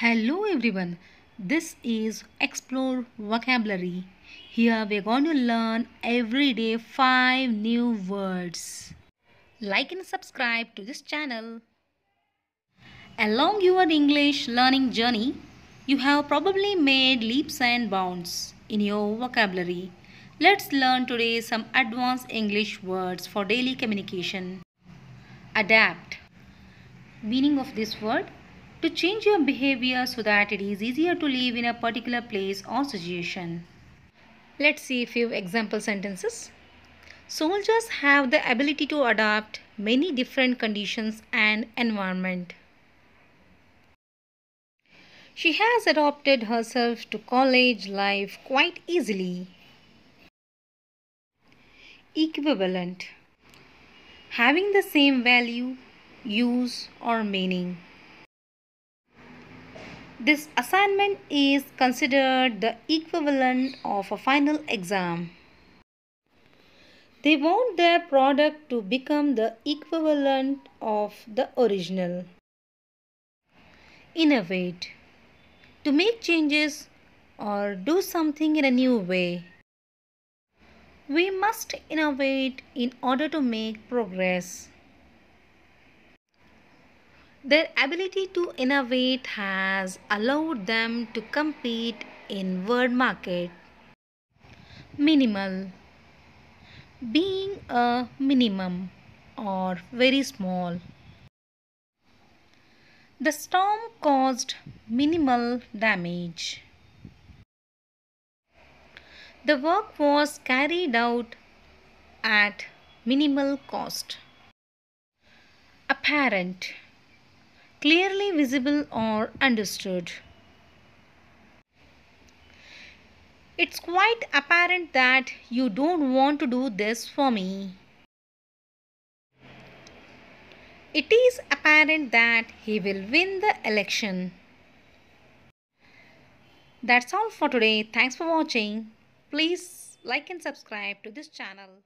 Hello everyone, this is Explore Vocabulary. Here we are going to learn every day 5 new words. Like and subscribe to this channel. Along your English learning journey, you have probably made leaps and bounds in your vocabulary. Let's learn today some advanced English words for daily communication. Adapt. Meaning of this word to change your behavior so that it is easier to live in a particular place or situation. Let's see a few example sentences. Soldiers have the ability to adapt many different conditions and environment. She has adapted herself to college life quite easily. Equivalent Having the same value, use or meaning. This assignment is considered the equivalent of a final exam. They want their product to become the equivalent of the original. Innovate. To make changes or do something in a new way. We must innovate in order to make progress. Their ability to innovate has allowed them to compete in world market. Minimal being a minimum or very small. The storm caused minimal damage. The work was carried out at minimal cost. Apparent clearly visible or understood. It's quite apparent that you don't want to do this for me. It is apparent that he will win the election. That's all for today. Thanks for watching. Please like and subscribe to this channel.